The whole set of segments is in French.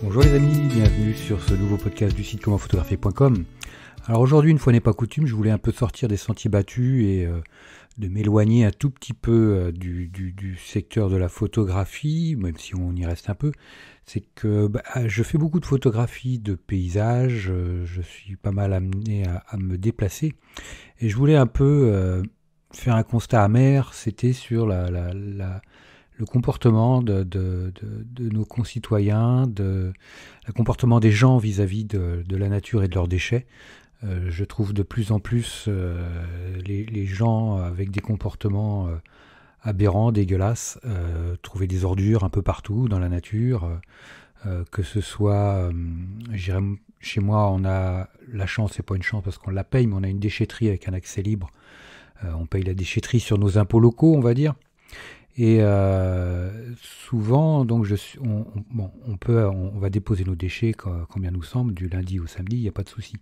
Bonjour les amis, bienvenue sur ce nouveau podcast du site commentphotographier.com. Alors aujourd'hui, une fois n'est pas coutume, je voulais un peu sortir des sentiers battus et euh, de m'éloigner un tout petit peu euh, du, secteur de la photographie, même si on y reste un peu. C'est que bah, ah, je fais beaucoup de photographies de paysages, euh, je suis pas mal amené à, me déplacer et je voulais un peu faire un constat amer, c'était sur la, la, la le comportement de, nos concitoyens, le comportement des gens vis-à-vis de, la nature et de leurs déchets. Euh, je trouve de plus en plus euh, les, gens avec des comportements euh, aberrants, dégueulasses, trouver des ordures un peu partout dans la nature. que ce soit, chez moi, on a la chance, c'est pas une chance parce qu'on la paye, mais on a une déchetterie avec un accès libre. on paye la déchetterie sur nos impôts locaux, on va dire. Et euh, souvent, donc on, peut, on, va déposer nos déchets combien nous semble, du lundi au samedi, il n'y a pas de souci.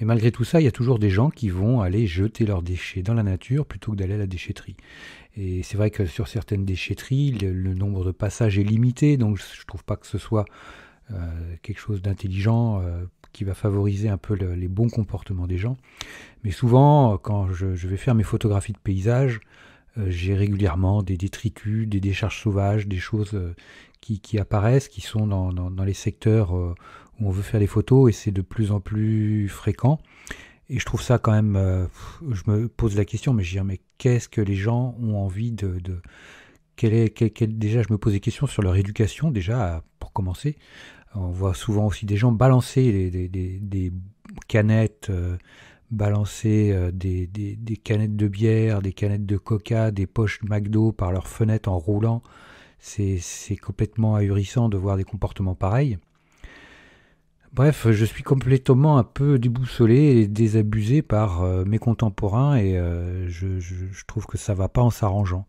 Mais malgré tout ça, il y a toujours des gens qui vont aller jeter leurs déchets dans la nature plutôt que d'aller à la déchetterie. Et c'est vrai que sur certaines déchetteries, le, nombre de passages est limité, donc je ne trouve pas que ce soit euh, quelque chose d'intelligent euh, qui va favoriser un peu les bons comportements des gens. Mais souvent, quand je, je vais faire mes photographies de paysage, euh, j'ai régulièrement des détritus, des décharges sauvages, des choses euh, qui, apparaissent, qui sont dans, les secteurs euh, où on veut faire des photos et c'est de plus en plus fréquent. Et je trouve ça quand même, je me pose la question, mais je dis, mais qu'est-ce que les gens ont envie de, est, déjà, je me pose des questions sur leur éducation, déjà, pour commencer. On voit souvent aussi des gens balancer des, des, canettes balancer euh, des, canettes de bière, des canettes de coca, des poches de McDo par leurs fenêtres en roulant. C'est complètement ahurissant de voir des comportements pareils. Bref, je suis complètement un peu déboussolé et désabusé par euh, mes contemporains et euh, je, trouve que ça va pas en s'arrangeant.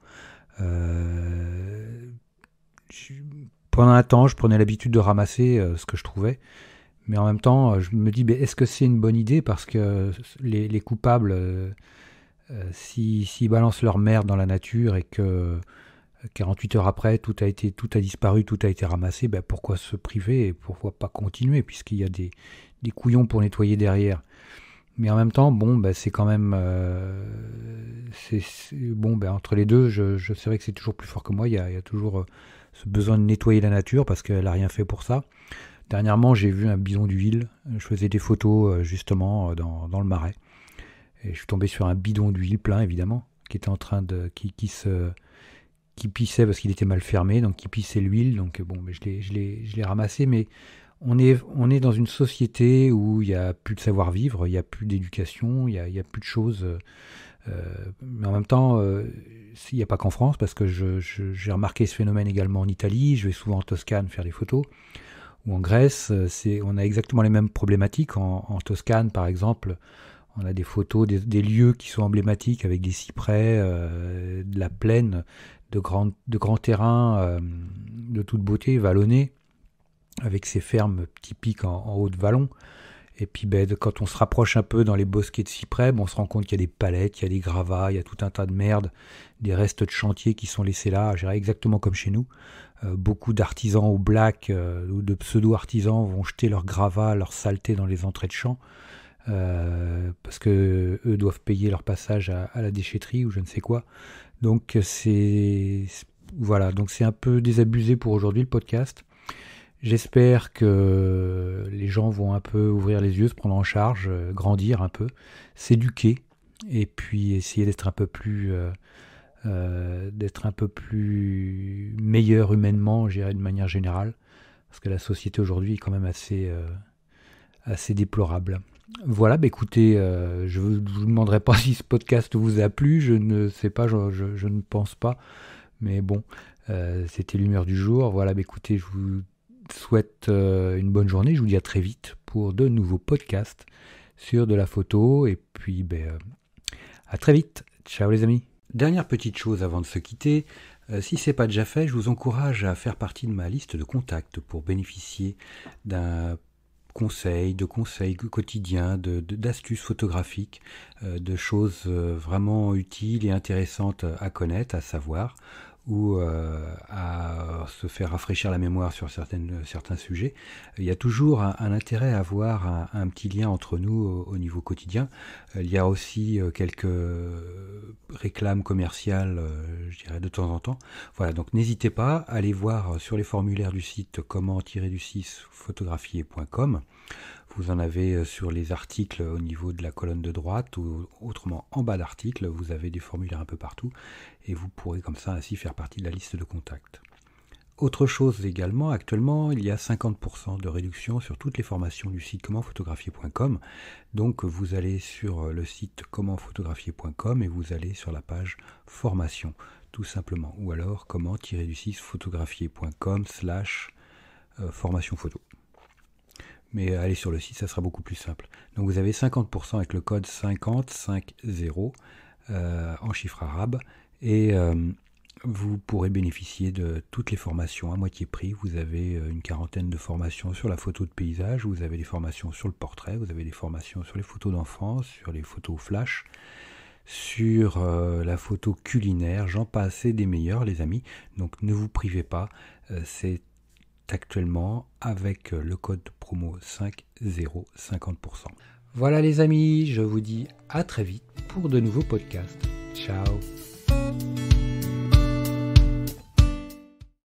pendant un temps, je prenais l'habitude de ramasser ce que je trouvais mais en même temps, euh, je me dis, est-ce que c'est une bonne idée Parce que les, coupables, euh, euh, s'ils balancent leur merde dans la nature et que 48 heures après, tout a, disparu, tout a été ramassé, ben, pourquoi se priver et pourquoi pas continuer Puisqu'il y a des, couillons pour nettoyer derrière. Mais en même temps, bon, ben, c'est quand même. bon, ben entre les deux, je, je c'est vrai que c'est toujours plus fort que moi. il y a toujours ce besoin de nettoyer la nature parce qu'elle n'a rien fait pour ça. Dernièrement, j'ai vu un bidon d'huile. Je faisais des photos euh, justement euh, dans, le marais. Et je suis tombé sur un bidon d'huile plein, évidemment, qui était en train de. qui, qui se. qui pissait parce qu'il était mal fermé, donc qui pissait l'huile. Donc euh, bon, mais je l'ai ramassé, mais on est, on est dans une société où il n'y a plus de savoir-vivre, il n'y a plus d'éducation, il n'y a, plus de choses. mais en même temps, il n'y a pas qu'en France, parce que j'ai remarqué ce phénomène également en Italie, je vais souvent en Toscane faire des photos ou en Grèce, euh, on a exactement les mêmes problématiques. En, Toscane, par exemple, on a des photos des, lieux qui sont emblématiques avec des cyprès, euh, de la plaine, de grands terrains euh, de toute beauté, vallonnés, avec ces fermes typiques en, haut de vallon. Et puis ben, quand on se rapproche un peu dans les bosquets de cyprès, ben, on se rend compte qu'il y a des palettes, il y a des gravats, il y a tout un tas de merde, des restes de chantiers qui sont laissés là, exactement comme chez nous. Euh, beaucoup d'artisans ou black euh, ou de pseudo-artisans vont jeter leur gravats, leur saleté dans les entrées de champs. Euh, parce que eux doivent payer leur passage à, la déchetterie ou je ne sais quoi. Donc c'est voilà, donc c'est un peu désabusé pour aujourd'hui le podcast. J'espère que les gens vont un peu ouvrir les yeux, se prendre en charge, grandir un peu, s'éduquer et puis essayer d'être un peu plus euh, d'être un peu plus meilleur humainement, dirais de manière générale, parce que la société aujourd'hui est quand même assez, euh, assez déplorable. Voilà, ben écoutez, euh, je ne vous demanderai pas si ce podcast vous a plu, je ne sais pas, je, ne pense pas, mais bon, c'était l'humeur du jour. Voilà, bah, écoutez, je vous souhaite une bonne journée, je vous dis à très vite pour de nouveaux podcasts sur de la photo, et puis ben à très vite, ciao les amis. Dernière petite chose avant de se quitter, euh, si ce n'est pas déjà fait, je vous encourage à faire partie de ma liste de contacts pour bénéficier d'un conseil, de conseils quotidiens, d'astuces de, photographiques, euh, de choses euh, vraiment utiles et intéressantes à connaître, à savoir ou euh, à se faire rafraîchir la mémoire sur certaines, certains sujets, il y a toujours un, intérêt à avoir un, petit lien entre nous au, niveau quotidien. Euh, il y a aussi euh, quelques réclames commerciales, je dirais, de temps en temps. Voilà, donc n'hésitez pas, à aller voir sur les formulaires du site comment-du-6 photographier.com. Vous en avez euh, sur les articles au niveau de la colonne de droite ou autrement en bas d'article, vous avez des formulaires un peu partout et vous pourrez comme ça ainsi faire partie de la liste de contacts. Autre chose également, actuellement, il y a 50% de réduction sur toutes les formations du site commentphotographier.com. Donc vous allez sur euh, le site commentphotographier.com et vous allez sur la page formation, tout simplement. Ou alors comment du photographiercom slash euh, formation photo mais euh, allez sur le site, ça sera beaucoup plus simple. Donc vous avez 50% avec le code 5050 euh, en chiffre arabe et euh, vous pourrez bénéficier de toutes les formations à moitié prix. Vous avez une quarantaine de formations sur la photo de paysage, vous avez des formations sur le portrait, vous avez des formations sur les photos d'enfance, sur les photos flash, sur la photo culinaire. J'en passe des meilleurs, les amis. Donc ne vous privez pas. c'est actuellement avec euh, le code promo 5050%. Voilà les amis, je vous dis à très vite pour de nouveaux podcasts. Ciao